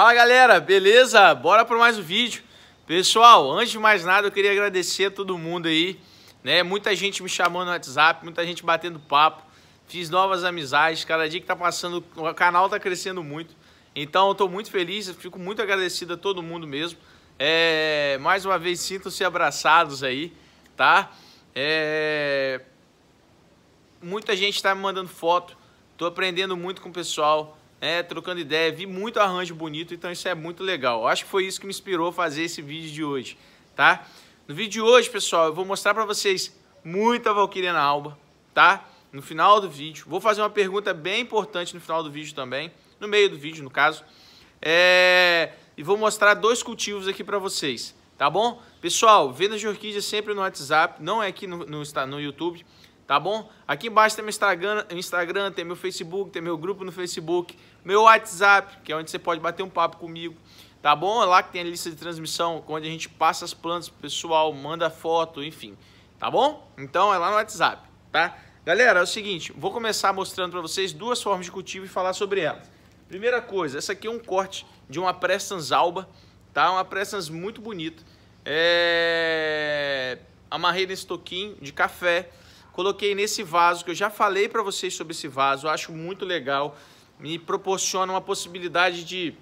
Fala galera, beleza? Bora para mais um vídeo. Pessoal, antes de mais nada, eu queria agradecer a todo mundo aí, né? Muita gente me chamando no WhatsApp, muita gente batendo papo, fiz novas amizades, cada dia que tá passando, o canal tá crescendo muito. Então eu tô muito feliz, fico muito agradecido a todo mundo mesmo. É, mais uma vez, sintam-se abraçados aí, tá? É, muita gente tá me mandando foto, tô aprendendo muito com o pessoal. É, trocando ideia, vi muito arranjo bonito, então isso é muito legal. Acho que foi isso que me inspirou a fazer esse vídeo de hoje, tá? No vídeo de hoje, pessoal, eu vou mostrar para vocês muita Valkyria na Alba, tá? No final do vídeo. Vou fazer uma pergunta bem importante no final do vídeo também, no meio do vídeo, no caso. É... E vou mostrar dois cultivos aqui para vocês, tá bom? Pessoal, vendas de orquídea sempre no WhatsApp, não é aqui no, no, no YouTube tá bom? Aqui embaixo tem meu Instagram, Instagram, tem meu Facebook, tem meu grupo no Facebook, meu WhatsApp, que é onde você pode bater um papo comigo, tá bom? É lá que tem a lista de transmissão, onde a gente passa as plantas pro pessoal, manda foto, enfim, tá bom? Então é lá no WhatsApp, tá? Galera, é o seguinte, vou começar mostrando para vocês duas formas de cultivo e falar sobre elas. Primeira coisa, essa aqui é um corte de uma Prestans alba, tá? Uma Prestans muito bonita. É... Amarrei nesse toquinho de café, Coloquei nesse vaso, que eu já falei para vocês sobre esse vaso, acho muito legal. Me proporciona uma possibilidade de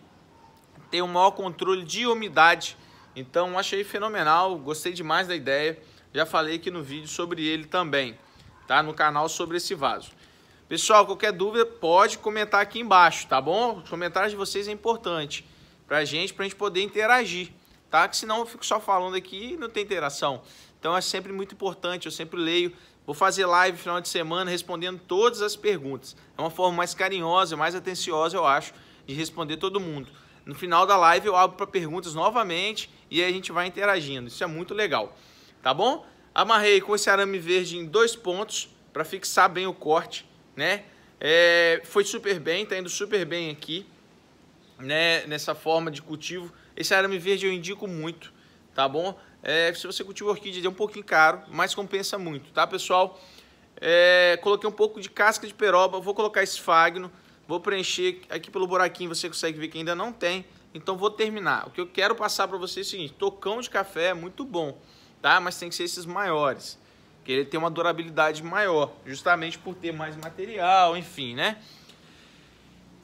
ter um maior controle de umidade. Então, achei fenomenal, gostei demais da ideia. Já falei aqui no vídeo sobre ele também, tá? No canal sobre esse vaso. Pessoal, qualquer dúvida pode comentar aqui embaixo, tá bom? Os comentários de vocês é importante pra gente, pra gente poder interagir, tá? Que senão eu fico só falando aqui e não tem interação. Então é sempre muito importante, eu sempre leio. Vou fazer live final de semana respondendo todas as perguntas. É uma forma mais carinhosa, mais atenciosa, eu acho, de responder todo mundo. No final da live eu abro para perguntas novamente e a gente vai interagindo. Isso é muito legal, tá bom? Amarrei com esse arame verde em dois pontos para fixar bem o corte, né? É, foi super bem, tá indo super bem aqui, né? Nessa forma de cultivo. Esse arame verde eu indico muito tá bom? É, se você cultiva orquídea, é um pouquinho caro, mas compensa muito, tá, pessoal? É, coloquei um pouco de casca de peroba, vou colocar esfagno, vou preencher aqui pelo buraquinho, você consegue ver que ainda não tem, então vou terminar. O que eu quero passar para vocês é o seguinte, tocão de café é muito bom, tá? Mas tem que ser esses maiores, que ele tem uma durabilidade maior, justamente por ter mais material, enfim, né?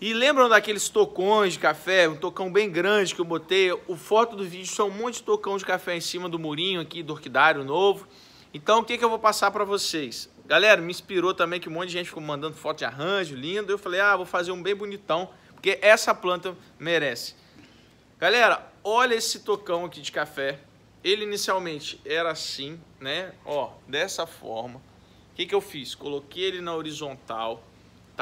E lembram daqueles tocões de café, um tocão bem grande que eu botei? O foto do vídeo são um monte de tocão de café em cima do murinho aqui do orquidário novo. Então o que, que eu vou passar para vocês? Galera, me inspirou também que um monte de gente ficou mandando foto de arranjo lindo. Eu falei, ah, vou fazer um bem bonitão, porque essa planta merece. Galera, olha esse tocão aqui de café. Ele inicialmente era assim, né? Ó, dessa forma. O que, que eu fiz? Coloquei ele na horizontal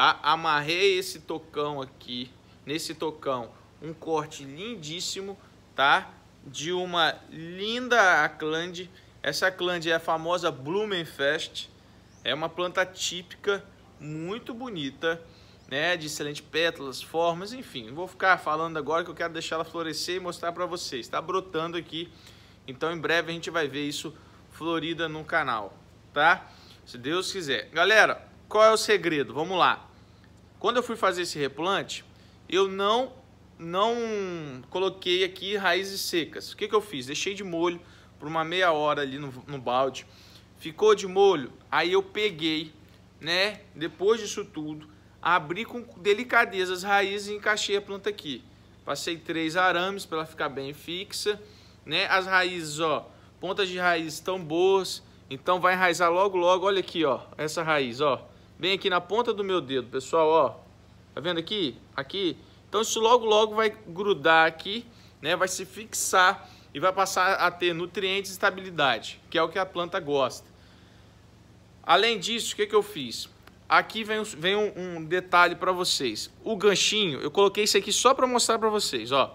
tá? Amarrei esse tocão aqui, nesse tocão, um corte lindíssimo, tá? De uma linda aclande. Essa clande é a famosa Blumenfest. É uma planta típica, muito bonita, né? De excelente pétalas, formas, enfim. vou ficar falando agora que eu quero deixar ela florescer e mostrar para vocês. Está brotando aqui, então em breve a gente vai ver isso florida no canal, tá? Se Deus quiser. Galera, qual é o segredo? Vamos lá. Quando eu fui fazer esse replante, eu não não coloquei aqui raízes secas. O que, que eu fiz? Deixei de molho por uma meia hora ali no, no balde. Ficou de molho, aí eu peguei, né? Depois disso tudo, abri com delicadeza as raízes e encaixei a planta aqui. Passei três arames para ela ficar bem fixa, né? As raízes, ó, pontas de raiz estão boas, então vai enraizar logo, logo. Olha aqui, ó, essa raiz, ó bem aqui na ponta do meu dedo, pessoal, ó. Tá vendo aqui? Aqui. Então isso logo logo vai grudar aqui, né? Vai se fixar e vai passar a ter nutrientes e estabilidade, que é o que a planta gosta. Além disso, o que, que eu fiz? Aqui vem, vem um, um detalhe para vocês. O ganchinho, eu coloquei isso aqui só para mostrar para vocês, ó.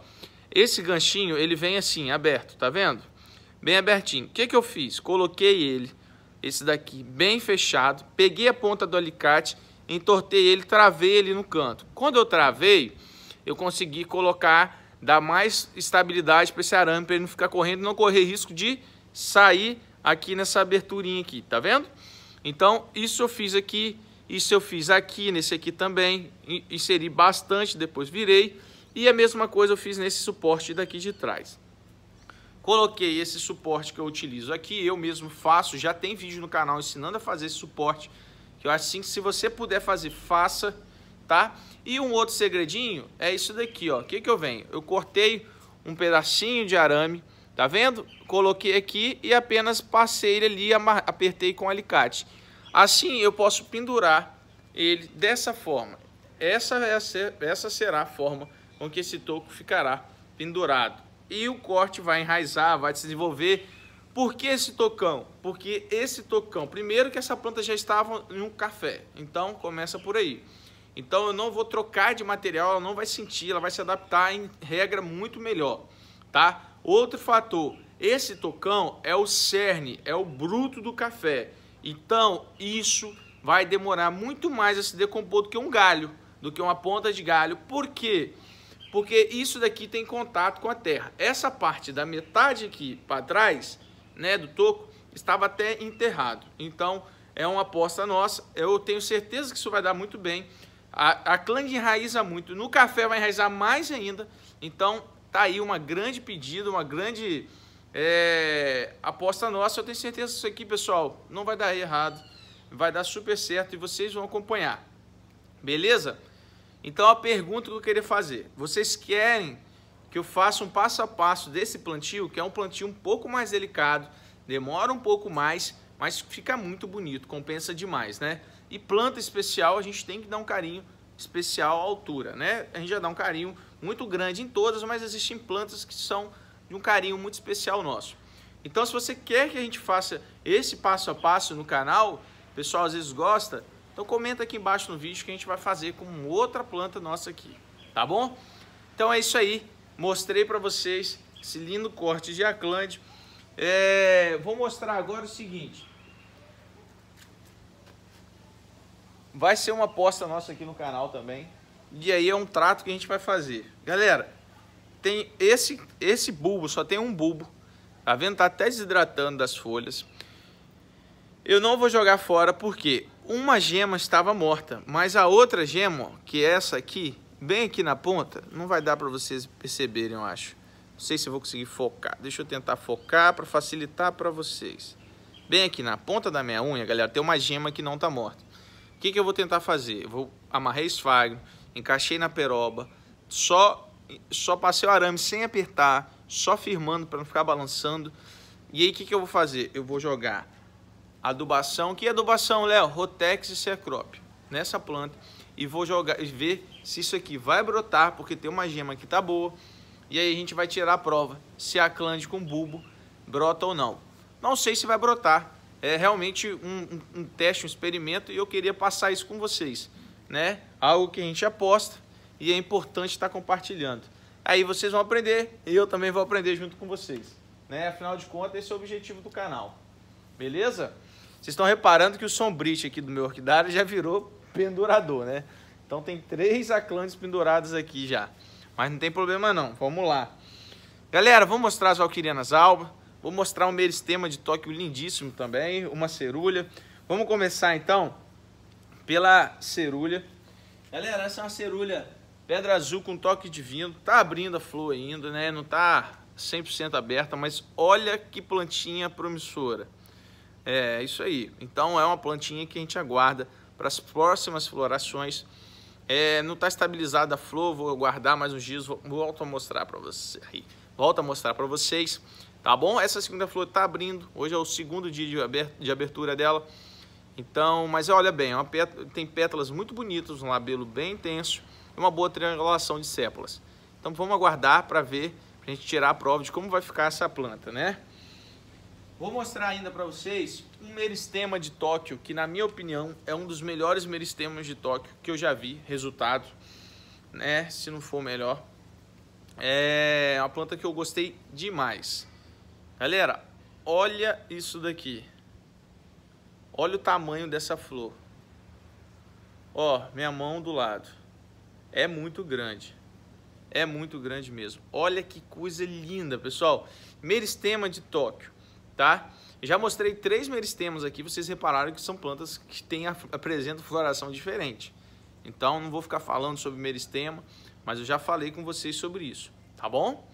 Esse ganchinho, ele vem assim, aberto, tá vendo? Bem abertinho. O que, que eu fiz? Coloquei ele esse daqui bem fechado, peguei a ponta do alicate, entortei ele, travei ele no canto. Quando eu travei, eu consegui colocar, dar mais estabilidade para esse arame, para ele não ficar correndo, e não correr risco de sair aqui nessa aberturinha aqui, tá vendo? Então, isso eu fiz aqui, isso eu fiz aqui, nesse aqui também, inseri bastante, depois virei, e a mesma coisa eu fiz nesse suporte daqui de trás. Coloquei esse suporte que eu utilizo aqui, eu mesmo faço, já tem vídeo no canal ensinando a fazer esse suporte, que eu acho assim que se você puder fazer, faça, tá? E um outro segredinho é isso daqui, ó. O que que eu venho? Eu cortei um pedacinho de arame, tá vendo? Coloquei aqui e apenas passei ele ali, apertei com alicate. Assim eu posso pendurar ele dessa forma. Essa, essa, essa será a forma com que esse toco ficará pendurado e o corte vai enraizar, vai se desenvolver. Por que esse tocão? Porque esse tocão, primeiro que essa planta já estava em um café, então começa por aí. Então eu não vou trocar de material, ela não vai sentir, ela vai se adaptar em regra muito melhor, tá? Outro fator, esse tocão é o cerne, é o bruto do café. Então isso vai demorar muito mais a se decompor do que um galho, do que uma ponta de galho. Por quê? Porque porque isso daqui tem contato com a terra. Essa parte da metade aqui para trás, né, do toco, estava até enterrado. Então, é uma aposta nossa. Eu tenho certeza que isso vai dar muito bem. A, a clã enraiza muito. No café vai enraizar mais ainda. Então, tá aí uma grande pedida, uma grande é, aposta nossa. Eu tenho certeza que isso aqui, pessoal, não vai dar errado. Vai dar super certo e vocês vão acompanhar. Beleza? Então a pergunta que eu queria fazer, vocês querem que eu faça um passo a passo desse plantio, que é um plantio um pouco mais delicado, demora um pouco mais, mas fica muito bonito, compensa demais, né? E planta especial a gente tem que dar um carinho especial à altura, né? A gente já dá um carinho muito grande em todas, mas existem plantas que são de um carinho muito especial nosso. Então, se você quer que a gente faça esse passo a passo no canal, o pessoal às vezes gosta, então comenta aqui embaixo no vídeo que a gente vai fazer com outra planta nossa aqui, tá bom? Então é isso aí, mostrei para vocês esse lindo corte de aclante. É, vou mostrar agora o seguinte. Vai ser uma aposta nossa aqui no canal também. E aí é um trato que a gente vai fazer. Galera, tem esse, esse bulbo, só tem um bulbo. Tá vendo? Tá até desidratando das folhas. Eu não vou jogar fora porque uma gema estava morta, mas a outra gema, que é essa aqui, bem aqui na ponta, não vai dar para vocês perceberem, eu acho. Não sei se eu vou conseguir focar. Deixa eu tentar focar para facilitar para vocês. Bem aqui na ponta da minha unha, galera, tem uma gema que não está morta. O que, que eu vou tentar fazer? Eu vou amarrei esfagno, encaixei na peroba, só, só passei o arame sem apertar, só firmando para não ficar balançando. E aí o que, que eu vou fazer? Eu vou jogar adubação. Que adubação, Léo? Rotex e Cercrop nessa planta e vou jogar e ver se isso aqui vai brotar, porque tem uma gema que tá boa. E aí a gente vai tirar a prova se a clande com bulbo brota ou não. Não sei se vai brotar. É realmente um, um, um teste, um experimento e eu queria passar isso com vocês, né? Algo que a gente aposta e é importante estar compartilhando. Aí vocês vão aprender e eu também vou aprender junto com vocês, né? Afinal de contas, esse é o objetivo do canal. Beleza? Vocês estão reparando que o sombrite aqui do meu orquidário já virou pendurador, né? Então tem três aclantes pendurados aqui já. Mas não tem problema não, vamos lá. Galera, vou mostrar as valquirianas alba, vou mostrar um meristema de Tóquio lindíssimo também, uma cerulha. Vamos começar então pela cerulha. Galera, essa é uma cerulha pedra azul com toque divino, tá abrindo a flor ainda, né? Não tá 100% aberta, mas olha que plantinha promissora. É isso aí. Então é uma plantinha que a gente aguarda para as próximas florações. É, não está estabilizada a flor, vou guardar mais uns dias, volto a mostrar para vocês. Volto a mostrar para vocês, tá bom? Essa segunda flor está abrindo, hoje é o segundo dia de abertura dela. Então, mas olha bem, é pét... tem pétalas muito bonitas, um labelo bem intenso e uma boa triangulação de sépalas. Então vamos aguardar para ver, para a gente tirar a prova de como vai ficar essa planta, né? Vou mostrar ainda para vocês um meristema de Tóquio, que na minha opinião é um dos melhores meristemas de Tóquio que eu já vi, resultado, né? Se não for melhor. É uma planta que eu gostei demais. Galera, olha isso daqui. Olha o tamanho dessa flor. Ó, minha mão do lado. É muito grande. É muito grande mesmo. Olha que coisa linda, pessoal. Meristema de Tóquio tá? Já mostrei três meristemas aqui, vocês repararam que são plantas que têm, apresentam floração diferente. Então, não vou ficar falando sobre meristema, mas eu já falei com vocês sobre isso, tá bom?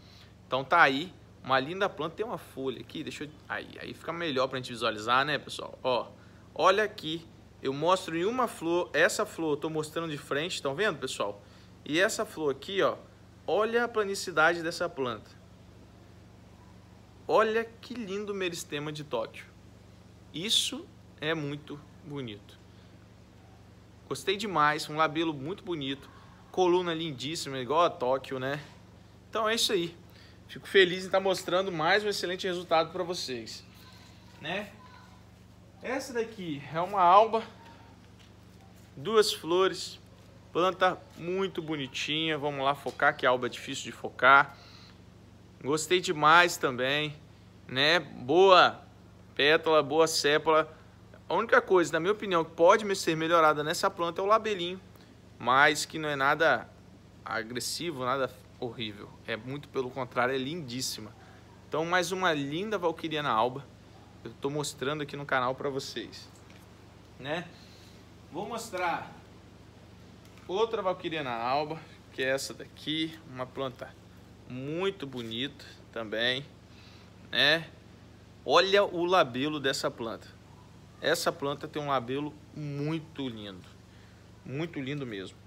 Então, tá aí, uma linda planta, tem uma folha aqui, deixa eu... Aí, aí fica melhor pra gente visualizar, né, pessoal? Ó, olha aqui, eu mostro em uma flor, essa flor eu tô mostrando de frente, estão vendo, pessoal? E essa flor aqui, ó, olha a planicidade dessa planta. Olha que lindo meristema de Tóquio. Isso é muito bonito. Gostei demais, um labelo muito bonito, coluna lindíssima, igual a Tóquio, né? Então é isso aí. Fico feliz em estar tá mostrando mais um excelente resultado para vocês, né? Essa daqui é uma alba, duas flores, planta muito bonitinha. Vamos lá focar, que a alba é difícil de focar. Gostei demais também né? Boa pétala, boa sépala. A única coisa, na minha opinião, que pode ser melhorada nessa planta é o labelinho, mas que não é nada agressivo, nada horrível. É muito pelo contrário, é lindíssima. Então, mais uma linda valquiriana alba. Eu estou mostrando aqui no canal para vocês, né? Vou mostrar outra valquiriana alba, que é essa daqui, uma planta muito bonita também né? Olha o labelo dessa planta. Essa planta tem um labelo muito lindo. Muito lindo mesmo,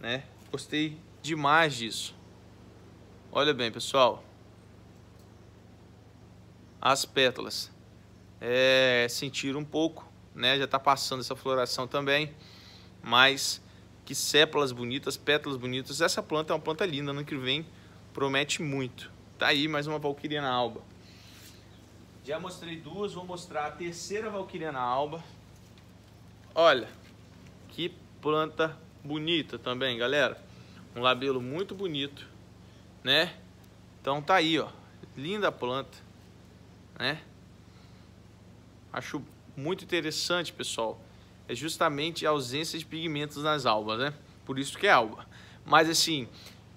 né? Gostei demais disso. Olha bem, pessoal. As pétalas é, sentiram um pouco, né? Já está passando essa floração também, mas que sépalas bonitas, pétalas bonitas. Essa planta é uma planta linda, ano que vem promete muito. Tá aí mais uma valquíria na alba. Já mostrei duas, vou mostrar a terceira na alba. Olha, que planta bonita também, galera. Um labelo muito bonito, né? Então tá aí, ó. Linda planta, né? Acho muito interessante, pessoal. É justamente a ausência de pigmentos nas albas, né? Por isso que é alba. Mas assim,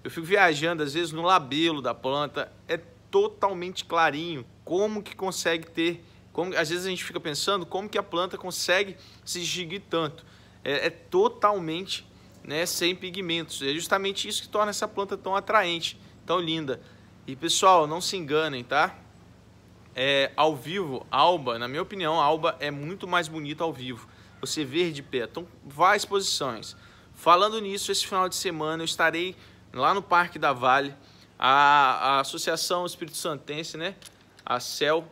eu fico viajando às vezes no labelo da planta. É totalmente clarinho. Como que consegue ter... Como, às vezes a gente fica pensando como que a planta consegue se distinguir tanto. É, é totalmente né, sem pigmentos. É justamente isso que torna essa planta tão atraente, tão linda. E pessoal, não se enganem, tá? É, ao vivo, alba, na minha opinião, alba é muito mais bonita ao vivo. Você vê de pé. Então, várias posições. Falando nisso, esse final de semana eu estarei lá no Parque da Vale a, a Associação Espírito Santense, né? A CEL,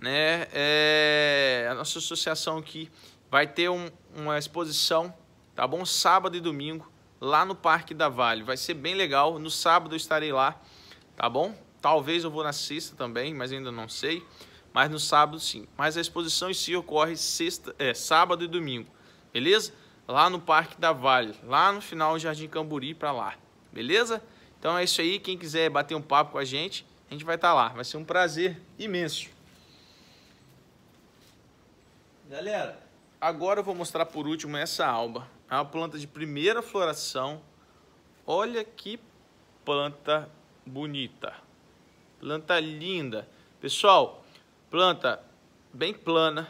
né? É, a nossa associação aqui vai ter um, uma exposição, tá bom? Sábado e domingo, lá no Parque da Vale. Vai ser bem legal. No sábado eu estarei lá, tá bom? Talvez eu vou na sexta também, mas ainda não sei. Mas no sábado sim. Mas a exposição em si ocorre sexta, é, sábado e domingo, beleza? Lá no Parque da Vale, lá no final Jardim Camburi para lá, beleza? Então é isso aí. Quem quiser bater um papo com a gente, a gente vai estar tá lá. Vai ser um prazer imenso. Galera, agora eu vou mostrar por último essa alba. É uma planta de primeira floração. Olha que planta bonita. Planta linda. Pessoal, planta bem plana,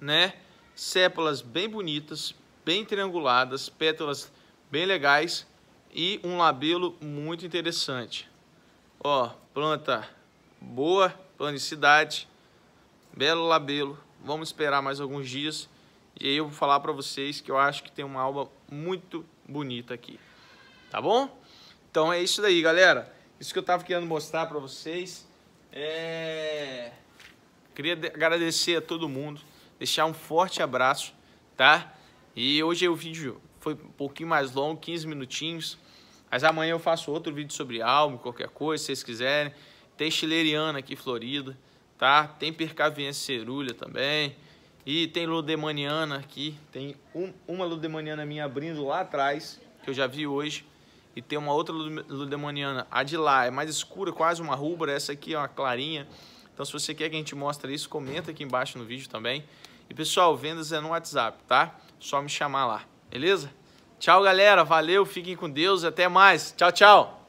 né? Sépalas bem bonitas, bem trianguladas, pétalas bem legais e um labelo muito interessante. Ó, planta boa, planicidade, belo labelo. Vamos esperar mais alguns dias e aí eu vou falar para vocês que eu acho que tem uma alba muito bonita aqui. Tá bom? Então é isso daí, galera. Isso que eu tava querendo mostrar para vocês. É... Queria agradecer a todo mundo, deixar um forte abraço, tá? E hoje o vídeo foi um pouquinho mais longo, 15 minutinhos, mas amanhã eu faço outro vídeo sobre álbum, qualquer coisa, se vocês quiserem. Tem chileriana aqui, Florida, tá? Tem percaviense cerulha também. E tem ludemaniana aqui. Tem um, uma ludemaniana minha abrindo lá atrás, que eu já vi hoje. E tem uma outra ludemaniana, a de lá, é mais escura, quase uma rubra. Essa aqui é uma clarinha. Então, se você quer que a gente mostre isso, comenta aqui embaixo no vídeo também. E, pessoal, vendas é no WhatsApp, tá? Só me chamar lá, beleza? Tchau, galera. Valeu, fiquem com Deus. Até mais. Tchau, tchau.